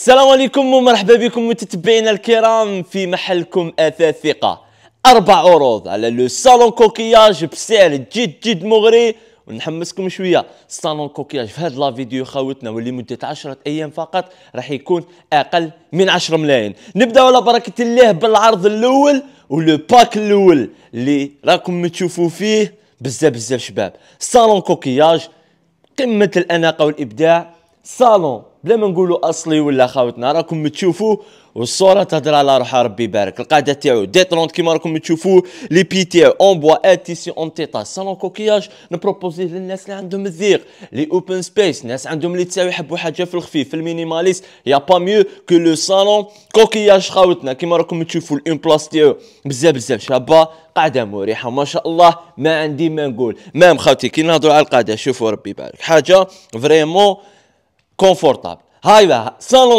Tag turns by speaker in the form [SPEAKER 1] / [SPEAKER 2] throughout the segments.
[SPEAKER 1] السلام عليكم ومرحبا بكم متتبعينا الكرام في محلكم اثاث ثقه اربع عروض على لو صالون كوكياج بسعر جد جد مغري ونحمسكم شويه صالون كوكياج في هذا لا فيديو خاوتنا واللي مده 10 ايام فقط راح يكون اقل من 10 ملايين نبداو على بركه الله بالعرض الاول ولو باك الاول اللي راكم تشوفوا فيه بزاف بزاف شباب صالون كوكياج قمه الاناقه والابداع صالون بلا ما نقولوا اصلي ولا خاوتنا راكم تشوفوا والصوره تهضر على روحها ربي يبارك القاعده تاعو 30 كيما راكم تشوفوا لي بي تي اون بوا تيسي اون تيتا صالون كوكياج نبروبوزيه للناس اللي عندهم الذيق لي اوبن سبيس ناس عندهم اللي تساوي يحبوا حاجه في الخفيف في المينيماليست يا با ميو كو لو صالون كوكياج خاوتنا كيما راكم تشوفوا الان بلاص تاعو بزاف بزاف شابه قاعده مريحه ما شاء الله ما عندي ما نقول مام خاوتي كي نهضروا على القاعده شوفوا ربي يبارك حاجه فريمون كونفورتابل هاي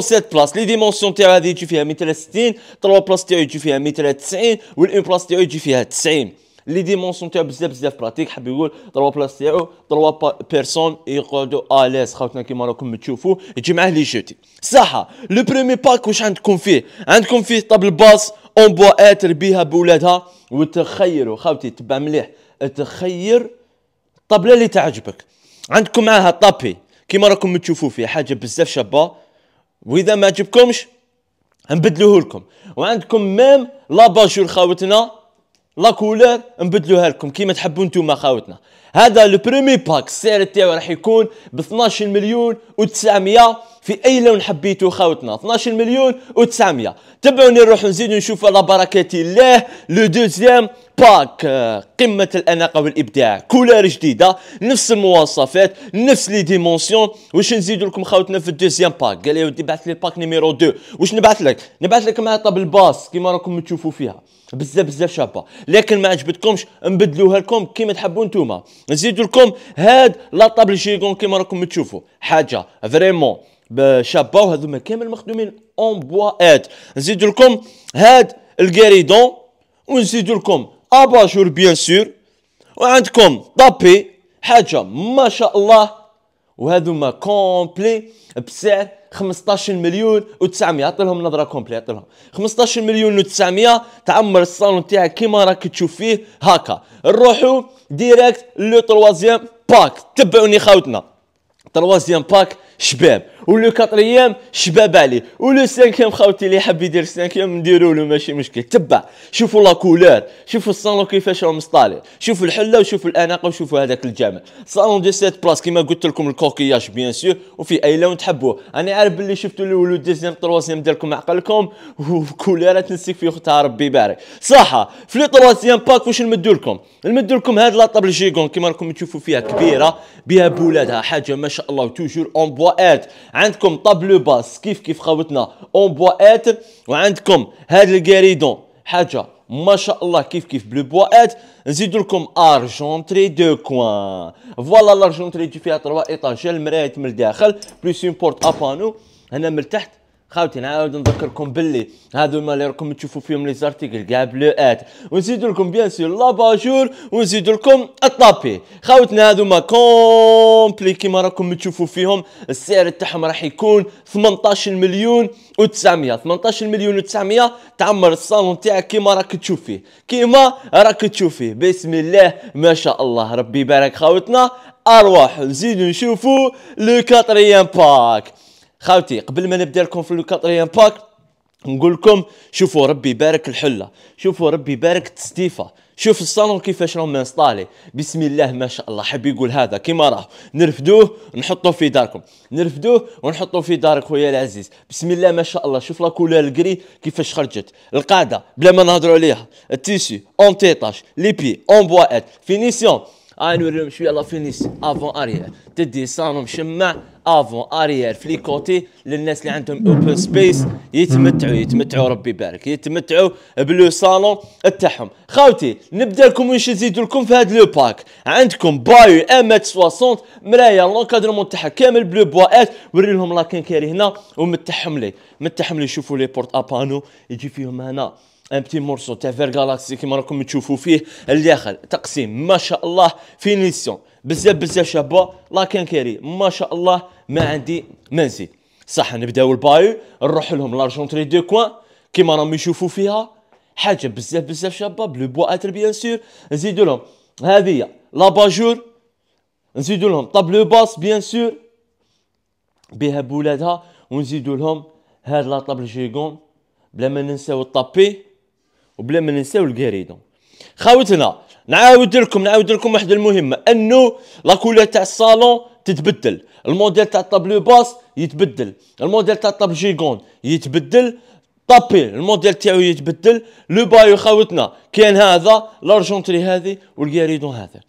[SPEAKER 1] سيت بلاس لي ديمونسيون تاعو هذه يجي فيها ستين 3 بلاس تاعو يجي فيها 290 والان بلاس تاعو يجي فيها 90 لي ديمونسيون تاعو بزاف بزاف براتيك حاب يقول 3 بلاس تاعو 3 بيرسون يقعدوا اليز خاوتنا كيما راكم تشوفوا يجي معاه لي جوتي صح لو بريمي باك واش عندكم فيه عندكم فيه طابل باص اون بوا بيها بولادها وتخيروا خاوتي تبع مليح تخير الطابله اللي تعجبك عندكم معاها طابي كيما راكم تشوفوا فيه حاجه بزاف شابه واذا ما عجبكمش نبدلوه لكم وعندكم ميم لا باجور خاوتنا لا كولور نبدلوها لكم كيما تحبوا نتوما خاوتنا هذا لو البريمي باك السعر تاعو راح يكون ب 12 مليون و900 في اي لون حبيتو خاوتنا 12 مليون و900 تبعوني نروح نزيدو نشوفوا لا بركه الله لو دوزيام باك آه، قمة الأناقة والإبداع كولار جديدة نفس المواصفات نفس لي ديمونسيون واش نزيد لكم خاوتنا في الدوزيام باك قال لي ودي بعث لي الباك نيميرو 2 واش نبعث لك نبعث لك مع طاب الباص كيما راكم تشوفوا فيها بزاف بزاف شابه لكن ما عجبتكمش نبدلوها لكم كيما تحبوا نتوما نزيد لكم هاد لا طابل جيغون كيما راكم تشوفوا حاجه فريمون شابه وهذوما كامل مخدومين اون بوا اد نزيد لكم هاد الكاريدون ونزيد لكم اباجور بيان سور وعندكم طابي حاجه ما شاء الله وهذوما كومبلي بسعر 15 مليون و900 لهم نظره كومبلي لهم 15 مليون و900 تعمر الصالون تاعك كيما راك تشوف فيه هكا نروحو ديريكت لو تروازيام باك تبعوني خاوتنا تروازيام باك شباب ولو كاطريام شباب عليه ولو سانكيام خاوتي اللي حاب يدير سانكيام نديرو له ماشي مشكل تبع شوفوا لا كولور شوفوا الصالون كيفاش راه مصطالي شوفوا الحله وشوفوا الاناقه وشوفوا هذاك الجمال صالون دي سيت بلاص كيما قلت لكم الكوكياج بيان سور وفي اي لون تحبوه انا عارف باللي شفتوا الاول والدوزيام تروازيام ديالكم عقلكم وكولورات نسيك فيه اختها ربي يبارك صح في لي تروازيام باك واش نمدوا لكم نمدوا لكم هاد لاطابل جيكون كيما راكم تشوفوا فيها كبيره بها بولادها حاجه ما شاء الله توجور اون اونبوات عندكم طابلو باس كيف كيف خاوتنا اونبوات وعندكم هاد الكاريدون حاجه ما شاء الله كيف كيف بلو بوات نزيد لكم ارجونتري دو كوان فوالا لارجونتري تجي فيها 3 ايطاج المرايه من الداخل بلوس اون بورت ابانو هنا من تحت خاوتي نعاود نذكركم باللي هادو اللي راكم تشوفوا فيهم لي زارتيكل كاع بلوات ونزيد لكم بيان سور لاباجور ونزيد لكم الطابي خاوتنا هادو ما كومبلي كيما راكم تشوفوا فيهم السعر تاعهم راح يكون 18 مليون و900 18 مليون و900 تعمر الصالون تاعك كيما راك تشوف فيه كيما راك تشوف فيه بسم الله ما شاء الله ربي يبارك خاوتنا ارواح نزيدو نشوفوا لو كاتريام باك خاوتي قبل ما نبدا لكم في الكاتريان باك نقول لكم شوفوا ربي يبارك الحله شوفوا ربي يبارك التستيفه شوف الصالون كيفاش راه منسطالي بسم الله ما شاء الله حاب يقول هذا كيما راه نرفدوه نحطوه في داركم نرفدوه ونحطوه في دارك خويا العزيز بسم الله ما شاء الله شوف لا كولور الكري كيفاش خرجت القاعده بلا ما نهضروا عليها التيسي اون تيطاش لي بي اون ات فينيسيون آه نوريهم شويه لا فينيس افون اريير تدي صالون مشمع افون اريير فلي كوتي للناس اللي عندهم اوبن سبيس يتمتعوا يتمتعوا ربي يبارك يتمتعوا بلو صالون تاعهم خاوتي نبدا لكم واش نزيد لكم في هذا لو باك عندكم بايو ام ات 60 مرايه لونكادرمون تاعها كامل بلو ات وري لهم لاكين كاري هنا ومتحهم لي متحهم لي شوفوا لي بورت ابانو يجي فيهم هنا ان بتي مورسو تاع فير جالاكسي كيما راكم تشوفوا فيه الداخل تقسيم ما شاء الله فينيسيون بزاف بزاف شابه لا كانكيري ما شاء الله ما عندي ما نزيد صح نبداو البايو نروح لهم لارجونتري دو كوان كيما راهم يشوفوا فيها حاجه بزاف بزاف شابه بلو بوا اتر بيان سور نزيدو لهم هذه لا باجور نزيدو لهم طابلو باس بيان سور بها بولادها ونزيدو لهم هاد لا طابل جيغون بلا ما ننساو الطابي وبلا ما ننساو الكاريدون خاوتنا نعاود لكم نعاود لكم واحد المهمه انه لا كولور تاع الصالون تتبدل الموديل تاع الطابلو باس يتبدل الموديل تاع الطاب جيغون يتبدل طابي الموديل تاعو يتبدل لو بايو خاوتنا كان هذا لارجونتري هذه والكاريدون هذا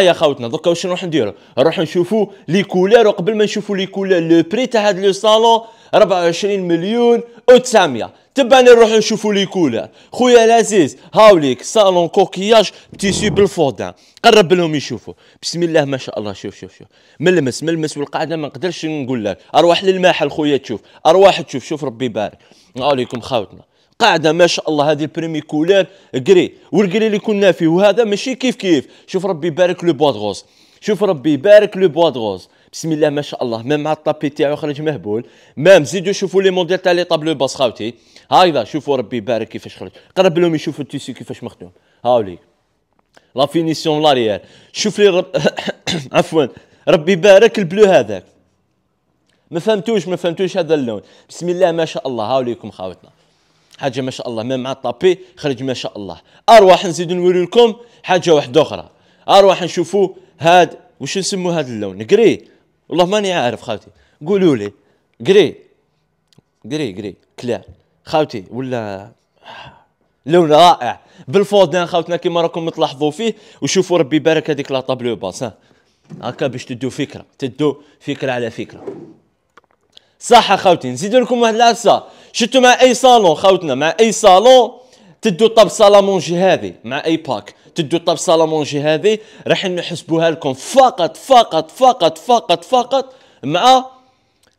[SPEAKER 1] يا خاوتنا دوكا واش نروح نديرو نروح نشوفو لي كولور وقبل ما نشوفو لي كولور لو بري تاع هذا لو صالون 24 مليون و900 تبعنا نروح نشوفو لي كولر خويا العزيز هاوليك صالون كوكياج تيسي بالفودان قرب لهم يشوفوا بسم الله ما شاء الله شوف شوف شوف ملمس ملمس والقاعده ما نقدرش نقول لك ارواح للماحل خويا تشوف ارواح تشوف شوف ربي يبارك عليكم خاوتنا قاعده ما شاء الله هذه البريمي كولر قري والقري اللي كنا فيه وهذا ماشي كيف كيف شوف ربي يبارك لو بوادغوز غوز شوف ربي يبارك لو بوادغوز غوز بسم الله ما شاء الله ميم مع الطابي تاعو خرج مهبول ميم زيدوا شوفوا لي مونديال تاع لي طابلو باس خاوتي هكذا شوفوا ربي يبارك كيفاش خرج قرب لهم يشوفوا التيسي كيفاش مخدوم هاولي لا فينيسيون لاريير شوف لي رب... عفوا ربي يبارك البلو هذاك ما فهمتوش ما فهمتوش هذا اللون بسم الله ما شاء الله هاوليكم خاوتنا حاجه ما شاء الله ميم مع الطابي خرج ما شاء الله ارواح نزيد نوري لكم حاجه واحده اخرى ارواح نشوفوا هاد وش نسمو هذا اللون قري والله ماني عارف خاوتي قولوا لي قري قري قري كلا خاوتي ولا لون رائع بالفودان نعم خاوتنا كيما راكم تلاحظوا فيه وشوفوا ربي يبارك هذيك لا طابلو باس هكا باش تدوا فكره تدوا فكره على فكره صح خاوتي نزيد لكم واحد العفسه شفتوا مع اي صالون خاوتنا مع اي صالون تدوا طب صالامونجي هذه مع اي باك تدوا طاب سالامونجي هذه راح نحسبوها لكم فقط فقط فقط فقط فقط مع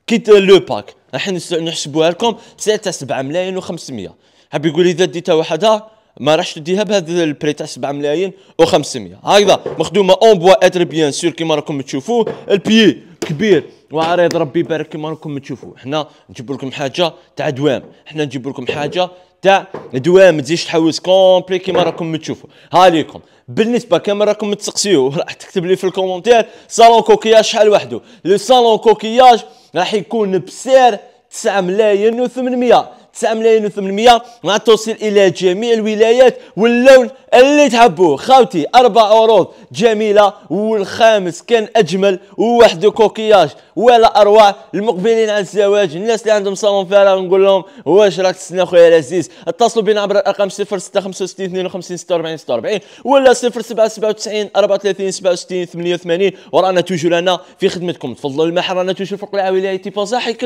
[SPEAKER 1] كيت لو باك راح نحسبوها لكم 9 تاع 7 ملايين و500 حاب يقول اذا ديتها وحدها ما راحش تديها بهذا البري تاع 7 ملايين و500 هكذا مخدومه اون بوا اتر بيان سور كيما راكم تشوفوا البيي كبير وعريض ربي يبارك كيما راكم تشوفوا حنا نجيب لكم حاجه تاع دوام حنا نجيب لكم حاجه تاع دوام تزيدش تحوس كومبلي كيما راكم متشوفوا ها ليكم بالنسبه كما راكم تسقسيو راح تكتب لي في الكومونتير صالون كوكياج شحال وحده لو صالون كوكياج راح يكون بسعر 9 ملايين و800 9 ملايين و800 مع التوصيل الى جميع الولايات واللون اللي تحبوه خاوتي اربع عروض جميله والخامس كان اجمل وواحد كوكياج ولا اروع المقبلين على الزواج الناس اللي عندهم صالون فارغ نقول لهم واش راك تستنى خويا العزيز اتصلوا بنا عبر الارقام 0665 52 46 46 ولا 0797 34 67 88 ورانا توجور انا في خدمتكم تفضلوا المحل رانا توجور في القلعه ولايه تيفازا حي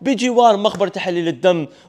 [SPEAKER 1] بجوار مخبر تحاليل الدم